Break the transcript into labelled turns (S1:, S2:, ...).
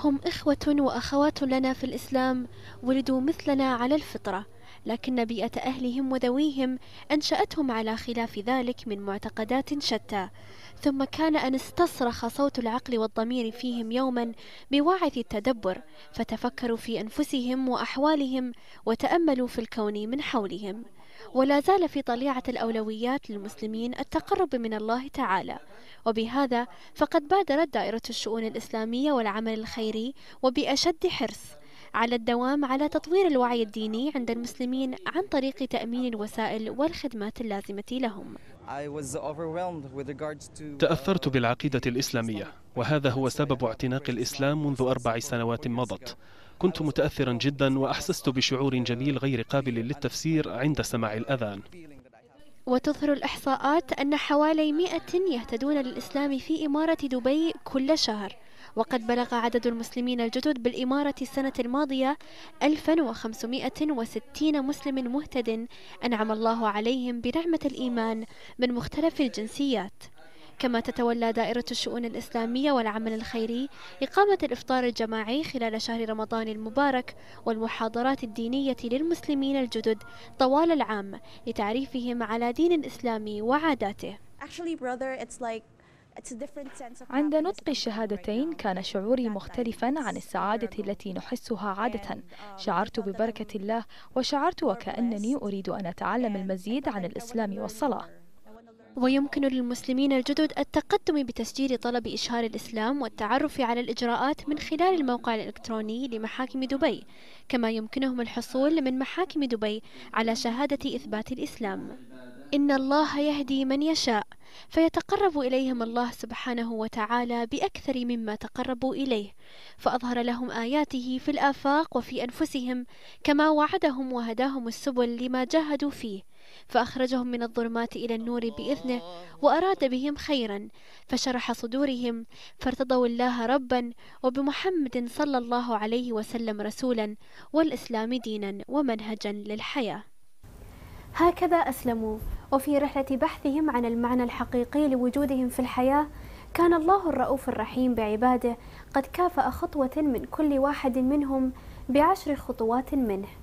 S1: هم إخوة وأخوات لنا في الإسلام ولدوا مثلنا على الفطرة لكن بيئة أهلهم وذويهم أنشأتهم على خلاف ذلك من معتقدات شتى ثم كان أن استصرخ صوت العقل والضمير فيهم يوما بواعث التدبر فتفكروا في أنفسهم وأحوالهم وتأملوا في الكون من حولهم ولا زال في طليعة الأولويات للمسلمين التقرب من الله تعالى وبهذا فقد بادرت دائرة الشؤون الإسلامية والعمل الخيري وبأشد حرص على الدوام على تطوير الوعي الديني عند المسلمين عن طريق تأمين الوسائل والخدمات اللازمة لهم uh,
S2: تأثرت بالعقيدة الإسلامية وهذا هو سبب اعتناق الإسلام منذ أربع سنوات مضت كنت متأثرا جدا وأحسست بشعور جميل غير قابل للتفسير عند سماع الأذان
S1: وتظهر الإحصاءات أن حوالي 100 يهتدون للإسلام في إمارة دبي كل شهر وقد بلغ عدد المسلمين الجدد بالإمارة السنة الماضية 1560 مسلم مهتد أنعم الله عليهم بنعمة الإيمان من مختلف الجنسيات كما تتولى دائرة الشؤون الإسلامية والعمل الخيري إقامة الإفطار الجماعي خلال شهر رمضان المبارك والمحاضرات الدينية للمسلمين الجدد طوال العام لتعريفهم على دين الإسلام وعاداته عند نطق الشهادتين كان شعوري مختلفا عن السعادة التي نحسها عادة um, شعرت ببركة الله وشعرت وكأنني أريد أن أتعلم المزيد عن الإسلام والصلاة ويمكن للمسلمين الجدد التقدم بتسجيل طلب إشهار الإسلام والتعرف على الإجراءات من خلال الموقع الإلكتروني لمحاكم دبي كما يمكنهم الحصول من محاكم دبي على شهادة إثبات الإسلام إن الله يهدي من يشاء فيتقرب إليهم الله سبحانه وتعالى بأكثر مما تقربوا إليه فأظهر لهم آياته في الآفاق وفي أنفسهم كما وعدهم وهداهم السبل لما جاهدوا فيه فأخرجهم من الظلمات إلى النور بإذنه وأراد بهم خيرا فشرح صدورهم فارتضوا الله ربا وبمحمد صلى الله عليه وسلم رسولا والإسلام دينا ومنهجا للحياة هكذا أسلموا وفي رحلة بحثهم عن المعنى الحقيقي لوجودهم في الحياة كان الله الرؤوف الرحيم بعباده قد كافأ خطوة من كل واحد منهم بعشر خطوات منه